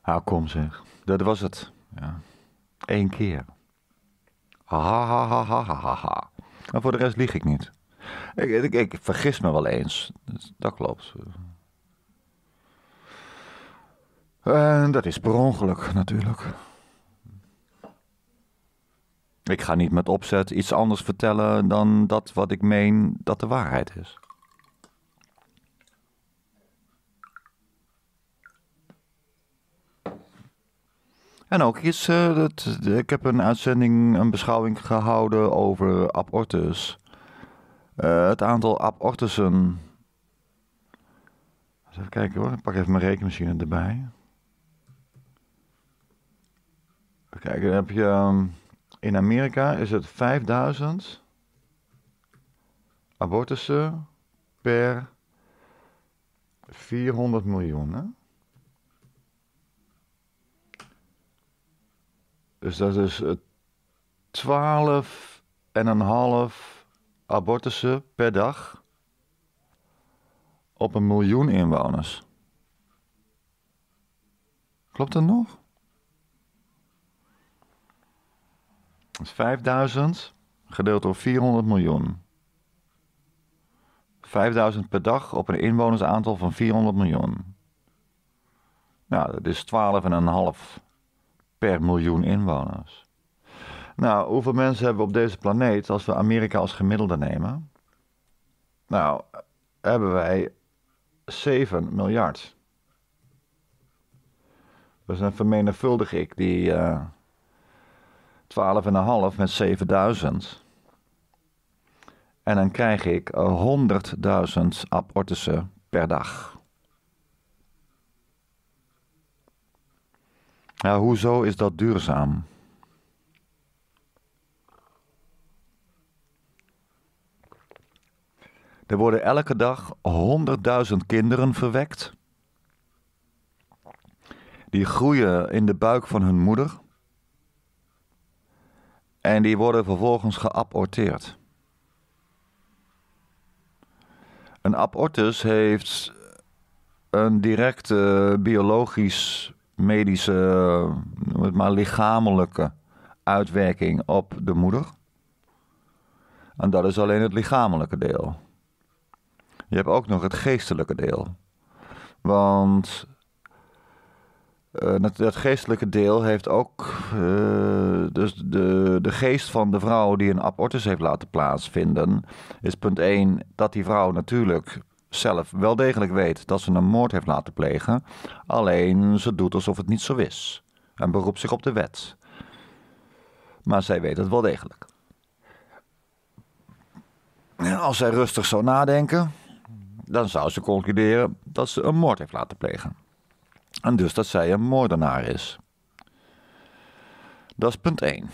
Hou kom zeg. Dat was het. Ja. Eén keer. Ha ha ha ha ha ha Maar voor de rest lieg ik niet. Ik, ik, ik vergis me wel eens. Dat klopt. En eh, dat is per ongeluk natuurlijk. Ik ga niet met opzet iets anders vertellen dan dat wat ik meen dat de waarheid is. En ook iets. Eh, dat, eh, ik heb een uitzending, een beschouwing gehouden over abortus. Eh, het aantal abortussen. Even kijken hoor, ik pak even mijn rekenmachine erbij. Even kijken, dan heb je... Ehm, in Amerika is het 5000 abortussen per 400 miljoen. Hè? Dus dat is 12 eh, en een half abortussen per dag op een miljoen inwoners. Klopt dat nog? Dat is 5000 gedeeld door 400 miljoen. 5000 per dag op een inwonersaantal van 400 miljoen. Nou, dat is 12,5 per miljoen inwoners. Nou, hoeveel mensen hebben we op deze planeet als we Amerika als gemiddelde nemen? Nou, hebben wij 7 miljard. Dus dan vermenigvuldig ik die uh, eh, 12,5 met 7000. En dan krijg ik 100.000 abortussen per dag. Ja, hoezo is dat duurzaam? Er worden elke dag 100.000 kinderen verwekt. Die groeien in de buik van hun moeder. En die worden vervolgens geaborteerd. Een abortus heeft een direct biologisch medische, maar lichamelijke uitwerking op de moeder. En dat is alleen het lichamelijke deel. Je hebt ook nog het geestelijke deel. Want eh, dat, geestelijke deel heeft ook eh, dus de, de geest van de vrouw die een abortus heeft laten plaatsvinden. Is punt 1 dat die vrouw natuurlijk zelf wel degelijk weet dat ze een moord heeft laten plegen, alleen ze doet alsof het niet zo is en beroept zich op de wet. Maar zij weet het wel degelijk. En als zij rustig zou nadenken, dan zou ze concluderen dat ze een moord heeft laten plegen. En dus dat zij een moordenaar is. Dat is punt 1.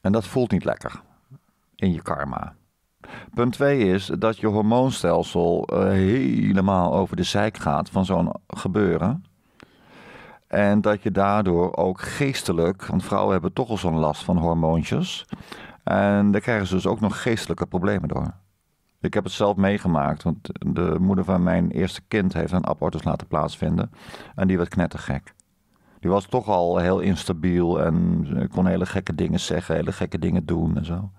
En dat voelt niet lekker in je karma. Punt 2 is dat je hormoonstelsel eh, helemaal over de zijk gaat van zo'n gebeuren. En dat je daardoor ook geestelijk, want vrouwen hebben toch al zo'n last van hormoontjes. En daar krijgen ze dus ook nog geestelijke problemen door. Ik heb het zelf meegemaakt, want de moeder van mijn eerste kind heeft een abortus laten plaatsvinden. En die werd knettergek. Die was toch al heel instabiel en kon hele gekke dingen zeggen, hele gekke dingen doen en zo.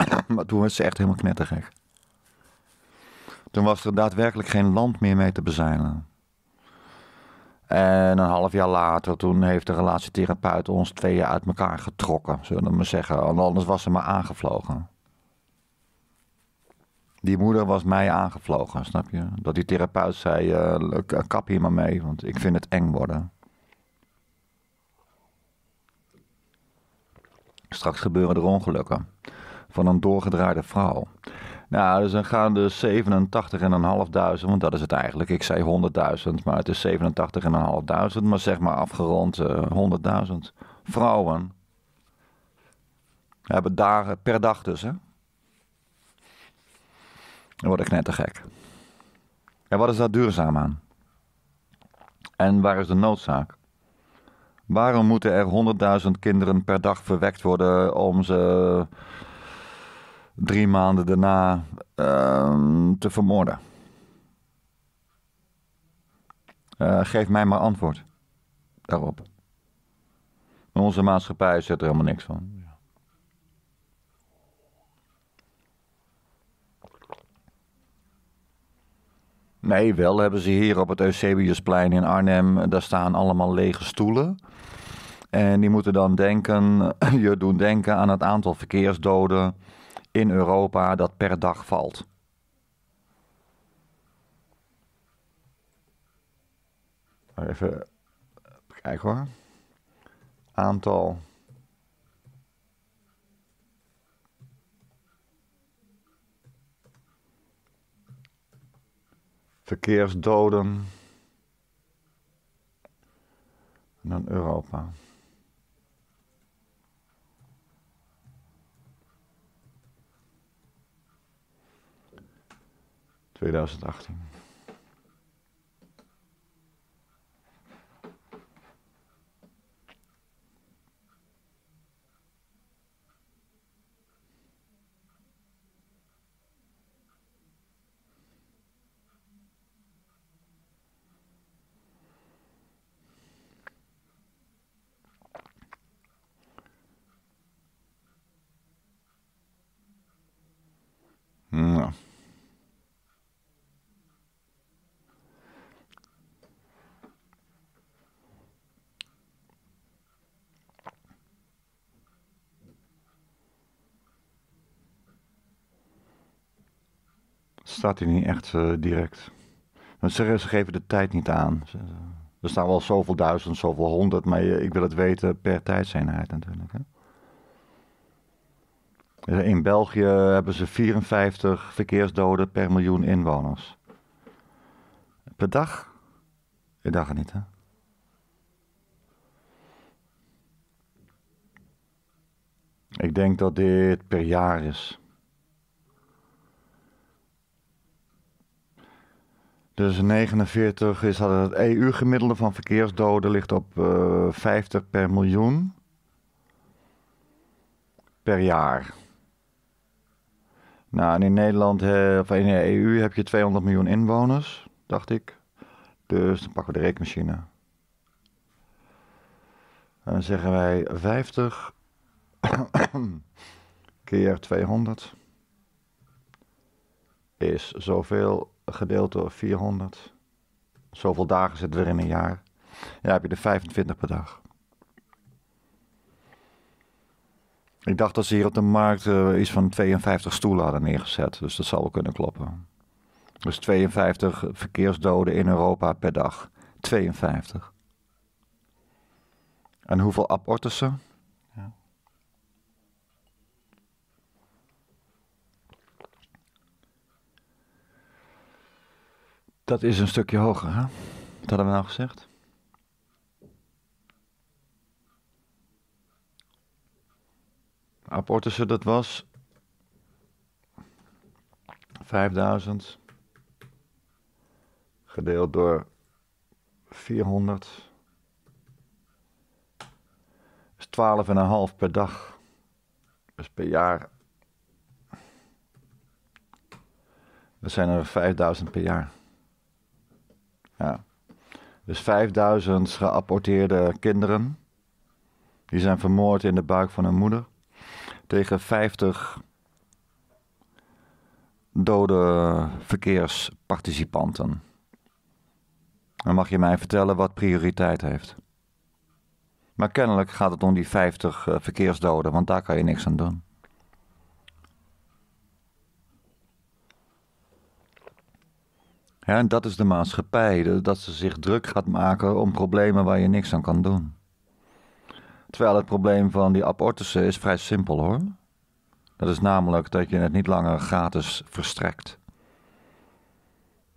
[CLEARS THROAT] maar toen was ze echt helemaal knettergek. Toen was er daadwerkelijk geen land meer mee te bezeilen. En een half jaar later, toen heeft de relatietherapeut ons tweeën uit elkaar getrokken, zullen we maar zeggen. Anders was ze maar aangevlogen. Die moeder was mij aangevlogen, snap je? Dat die therapeut zei, uh, kap hier maar mee, want ik vind het eng worden. Straks gebeuren er ongelukken van een doorgedraaide vrouw. Nou, dus dan gaan de 87.500, want dat is het eigenlijk. Ik zei 100.000, maar het is 87.500, maar zeg maar afgerond uh, eh, 100.000 vrouwen hebben dagen per dag dus, hè? Dan word ik net te gek. En wat is daar duurzaam aan? En waar is de noodzaak? Waarom moeten er 100.000 kinderen per dag verwekt worden om ze drie maanden daarna ehm, te vermoorden? Eh, geef mij maar antwoord daarop. onze maatschappij zit er helemaal niks van. Nee, wel hebben ze hier op het Eusebiusplein in Arnhem, daar staan allemaal lege stoelen. En die moeten dan denken, [LAUGHS] je doen denken aan het aantal verkeersdoden in Europa dat per dag valt. Even kijken hoor. Aantal. Verkeersdoden. En dan Europa. 2018. staat hij niet echt eh, direct. ze, geven de tijd niet aan. Eh, er staan wel zoveel duizend, zoveel honderd, maar ik wil het weten per tijdseenheid natuurlijk. Hè? Eh, in België hebben ze 54 verkeersdoden per miljoen inwoners. Per dag? Ik dacht het niet, hè? Ik denk dat dit per jaar is. Dus 49 is dat het EU-gemiddelde van verkeersdoden ligt op 50 eh, per miljoen per jaar. Nou, in Nederland, eh, of in de EU heb je 200 miljoen inwoners, dacht ik. Dus dan pakken we de rekenmachine. En dan zeggen wij 50 [COUGHS] keer 200 is zoveel gedeeld door 400. Zoveel dagen zitten er in een jaar. Ja, heb je er 25 per dag. Ik dacht dat ze hier op de markt uh, iets van 52 stoelen hadden neergezet. Dus dat zal wel kunnen kloppen. Dus 52 verkeersdoden in Europa per dag. 52. En hoeveel abortussen? Dat is een stukje hoger, hè? Dat hadden we nou gezegd. ze dat was 5000 gedeeld door 400 is 12,5 per dag. Dus per jaar. Dat zijn er 5000 per jaar. Ja. Dus 5000 geapporteerde kinderen. Die zijn vermoord in de buik van hun moeder. Tegen 50 dode verkeersparticipanten. Dan mag je mij vertellen wat prioriteit heeft. Maar kennelijk gaat het om die 50 eh, verkeersdoden, want daar kan je niks aan doen. Ja, en dat is de maatschappij, dat ze zich druk gaat maken om problemen waar je niks aan kan doen. Terwijl het probleem van die abortussen is vrij simpel hoor. Dat is namelijk dat je het niet langer gratis verstrekt.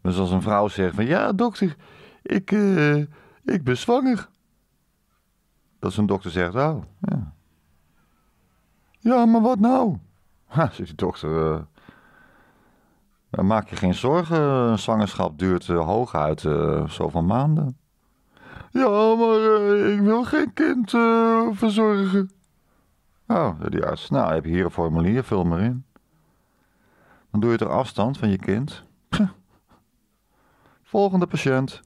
Dus als een vrouw zegt van ja dokter, ik, eh, ik ben zwanger. Dat een dokter zegt, oh ja. Ja, maar wat nou? Ha, [LAUGHS] zegt die dokter, eh, eh, maak je geen zorgen, een zwangerschap duurt eh, hooguit eh, zoveel maanden. Ja, maar ik wil geen kind verzorgen. Oh, die arts. Nou, heb je hier een formulier, vul maar in. Dan doe je er afstand van je kind. Volgende patiënt.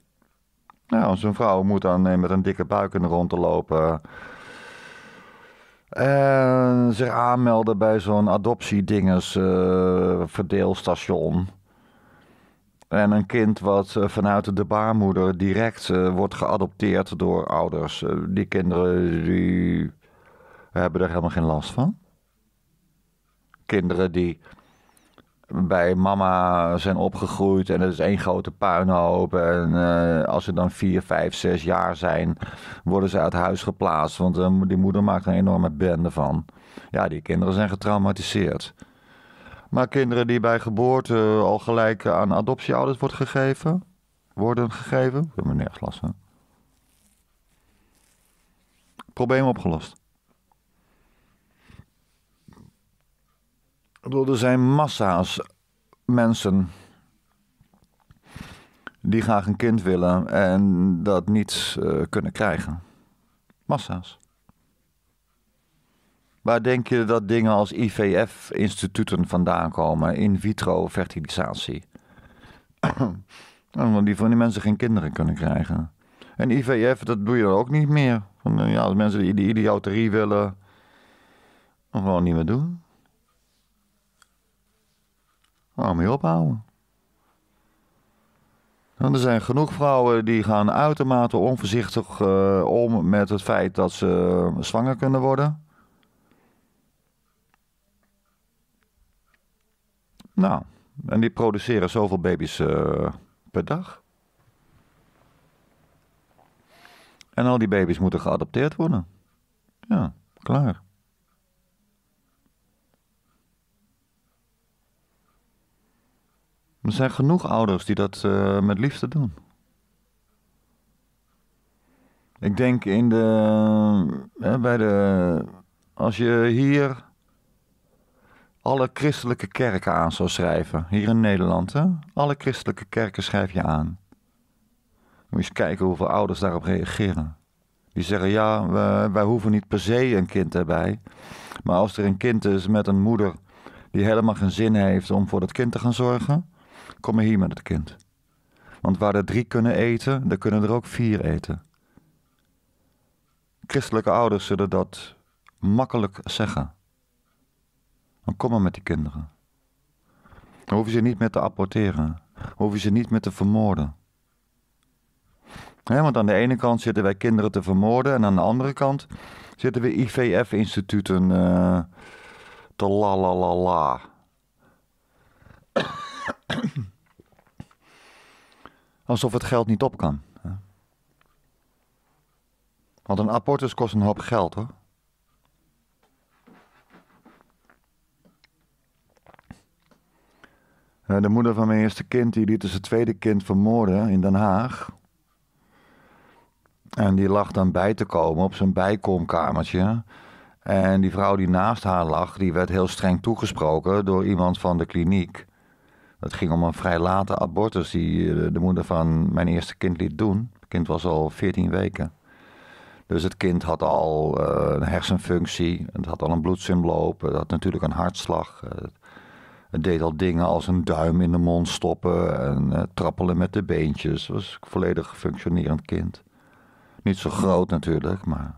Nou, zo'n vrouw moet dan met een dikke buik in de rond te lopen en zich aanmelden bij zo'n adoptiedinges eh, verdeelstation. En een kind wat eh, vanuit de baarmoeder direct eh, wordt geadopteerd door ouders. die kinderen die hebben er helemaal geen last van. Kinderen die bij mama zijn opgegroeid en dat is één grote puinhoop. En eh, als ze dan vier, vijf, zes jaar zijn, worden ze uit huis geplaatst. Want eh, die moeder maakt een enorme bende van. Ja, die kinderen zijn getraumatiseerd. Maar kinderen die bij geboorte eh, al gelijk aan adoptieouders wordt gegeven, worden gegeven, kunnen we nergens lassen. Probleem opgelost. bedoel, er zijn massa's mensen die graag een kind willen en dat niet eh, kunnen krijgen. Massa's. Waar denk je dat dingen als IVF-instituten vandaan komen? In vitro fertilisatie. Omdat die van die mensen geen kinderen kunnen krijgen. En IVF, dat doe je dan ook niet meer. Van, eh, ja, als mensen die, die idioterie willen, gewoon niet meer doen. Waarom mee ophouden? Dan er zijn genoeg vrouwen die gaan uitermate onvoorzichtig eh, om met het feit dat ze zwanger kunnen worden. Nou, en die produceren zoveel baby's eh, per dag. En al die baby's moeten geadopteerd worden. Ja, klaar. er zijn genoeg ouders die dat eh, met liefde doen. Ik denk in de, hè, bij de, als je hier alle christelijke kerken aan zou schrijven, hier in Nederland, hè? alle christelijke kerken schrijf je aan. Moet je eens kijken hoeveel ouders daarop reageren. Die zeggen, ja, wij hoeven niet per se een kind erbij. Maar als er een kind is met een moeder die helemaal geen zin heeft om voor dat kind te gaan zorgen, Kom maar hier met het kind. Want waar er drie kunnen eten, daar kunnen er ook vier eten. Christelijke ouders zullen dat makkelijk zeggen. Dan kom maar met die kinderen. Dan hoef je ze niet meer te apporteren. Dan hoef je ze niet meer te vermoorden. want aan de ene kant zitten wij kinderen te vermoorden en aan de andere kant zitten we IVF-instituten uh, eh, te la la la la. [COUGHS] Alsof het geld niet op kan. Want een abortus kost een hoop geld hoor. Eh, de moeder van mijn eerste kind die liet dus het tweede kind vermoorden in Den Haag. En die lag dan bij te komen op zijn bijkomkamertje. En die vrouw die naast haar lag, die werd heel streng toegesproken door iemand van de kliniek. Het ging om een vrij late abortus die eh, de moeder van mijn eerste kind liet doen. Het kind was al 14 weken. Dus het kind had al eh, een hersenfunctie, het had al een bloedsomloop, het had natuurlijk een hartslag. Het, deed al dingen als een duim in de mond stoppen en eh, trappelen met de beentjes. Het was een volledig functionerend kind. Niet zo groot natuurlijk, maar.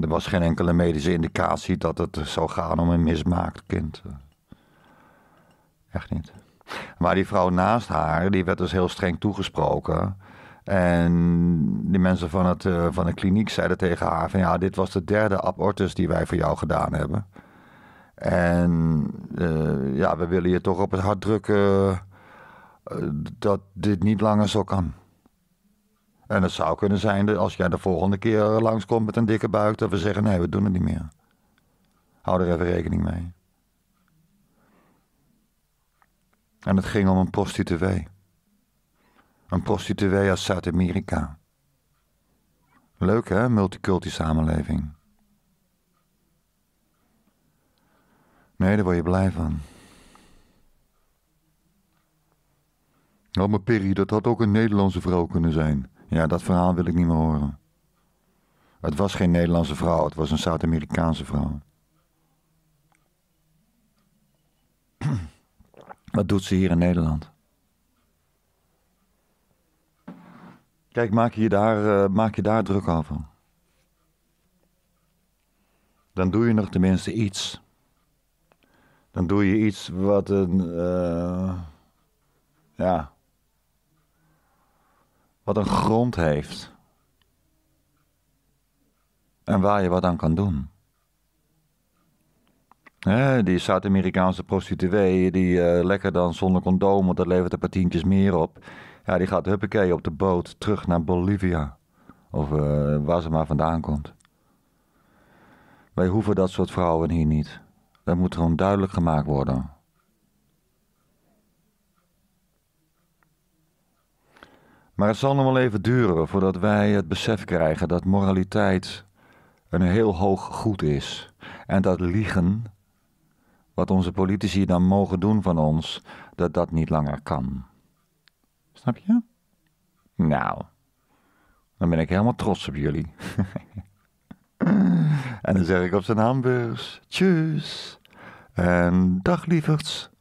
Er was geen enkele medische indicatie dat het zou gaan om een mismaakt kind. Echt niet. Maar die vrouw naast haar, die werd dus heel streng toegesproken. En die mensen van, het, eh, van de kliniek zeiden tegen haar van ja, dit was de derde abortus die wij voor jou gedaan hebben. En eh, ja, we willen je toch op het hart drukken eh, dat dit niet langer zo kan. En het zou kunnen zijn dat als jij de volgende keer langskomt met een dikke buik, dat we zeggen: nee, we doen het niet meer. Hou er even rekening mee. En het ging om een prostituee. Een prostituee uit Zuid-Amerika. Leuk hè, multiculti samenleving. Nee, daar word je blij van. Oh, maar Perry, dat had ook een Nederlandse vrouw kunnen zijn. Ja, dat verhaal wil ik niet meer horen. Het was geen Nederlandse vrouw, het was een Zuid-Amerikaanse vrouw. [CLEARS THROAT] Wat doet ze hier in Nederland? Kijk, maak je daar, eh, maak je daar druk over. Dan doe je nog tenminste iets. Dan doe je iets wat een. Eh, ja. Wat een grond heeft. En waar je wat aan kan doen die Zuid-Amerikaanse prostituee die eh, lekker dan zonder condoom, want dat levert een paar tientjes meer op. Ja, die gaat huppakee op de boot terug naar Bolivia. Of eh, waar ze maar vandaan komt. Wij hoeven dat soort vrouwen hier niet. Dat moet gewoon duidelijk gemaakt worden. Maar het zal nog wel even duren voordat wij het besef krijgen dat moraliteit een heel hoog goed is. En dat liegen wat onze politici dan mogen doen van ons, dat dat niet langer kan. Snap je? Nou, dan ben ik helemaal trots op jullie. [LAUGHS] en dan zeg ik op zijn hamburgers, tjus en dag lieverds.